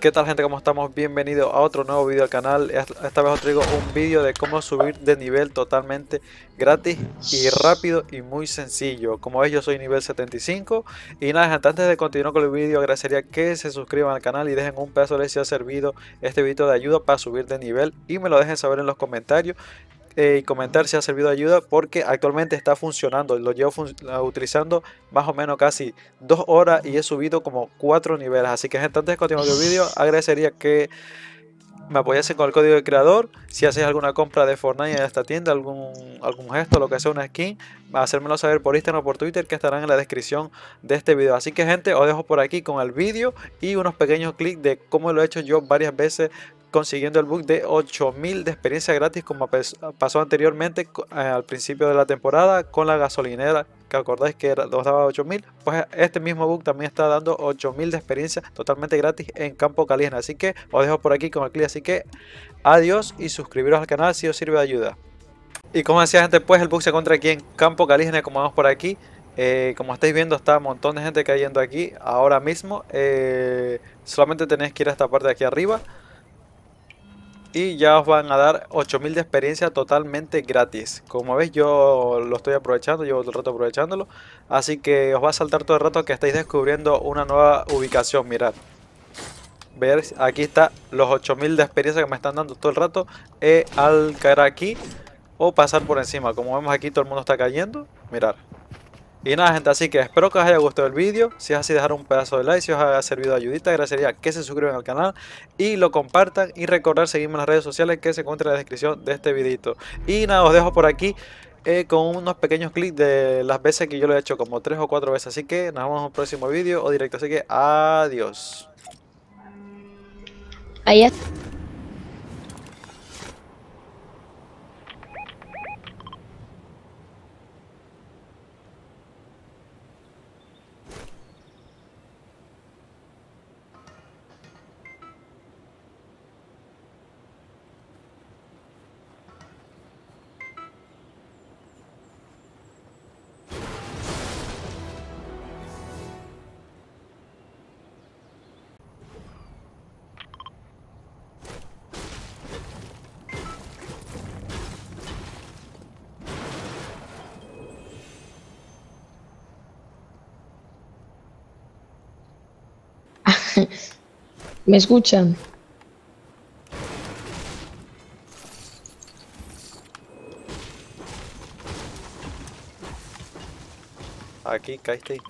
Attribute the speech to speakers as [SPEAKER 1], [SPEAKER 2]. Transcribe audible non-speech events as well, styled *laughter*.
[SPEAKER 1] ¿Qué tal gente? ¿Cómo estamos? Bienvenidos a otro nuevo video al canal. Esta vez os traigo un vídeo de cómo subir de nivel totalmente gratis y rápido y muy sencillo. Como veis yo soy nivel 75 y nada antes de continuar con el vídeo agradecería que se suscriban al canal y dejen un pedazo de si ha servido este vídeo de ayuda para subir de nivel y me lo dejen saber en los comentarios y eh, comentar si ha servido de ayuda porque actualmente está funcionando. Lo llevo utilizando más o menos casi dos horas y he subido como cuatro niveles. Así que gente, antes de continuar el vídeo, agradecería que me apoyasen con el código de creador. Si haces alguna compra de Fortnite en esta tienda, algún, algún gesto, lo que sea, una skin, hacérmelo saber por Instagram o por Twitter que estarán en la descripción de este video. Así que gente, os dejo por aquí con el vídeo y unos pequeños clics de cómo lo he hecho yo varias veces consiguiendo el bug de 8000 de experiencia gratis como pasó anteriormente eh, al principio de la temporada con la gasolinera que acordáis que era, daba 8000, pues este mismo bug también está dando 8000 de experiencia totalmente gratis en Campo Caligena. Así que os dejo por aquí con el clic. Así que adiós y suscribiros al canal si os sirve de ayuda. Y como decía gente, pues el bug se encuentra aquí en Campo Caligena. como vamos por aquí. Eh, como estáis viendo, está un montón de gente cayendo aquí ahora mismo. Eh, solamente tenéis que ir a esta parte de aquí arriba y ya os van a dar 8000 de experiencia totalmente gratis. Como veis yo lo estoy aprovechando, llevo todo el rato aprovechándolo, así que os va a saltar todo el rato que estáis descubriendo una nueva ubicación, mirad. Ver, aquí está los 8000 de experiencia que me están dando todo el rato al caer aquí o pasar por encima. Como vemos aquí todo el mundo está cayendo, mirar. Y nada gente, así que espero que os haya gustado el vídeo, si es así dejar un pedazo de like, si os ha servido de ayudita, agradecería que se suscriban al canal y lo compartan y recordar seguirme en las redes sociales que se encuentran en la descripción de este videito. Y nada, os dejo por aquí eh, con unos pequeños clics de las veces que yo lo he hecho, como tres o cuatro veces, así que nos vemos en un próximo vídeo o directo, así que adiós. Adiós. *laughs* ¿Me escuchan? Aquí caíste.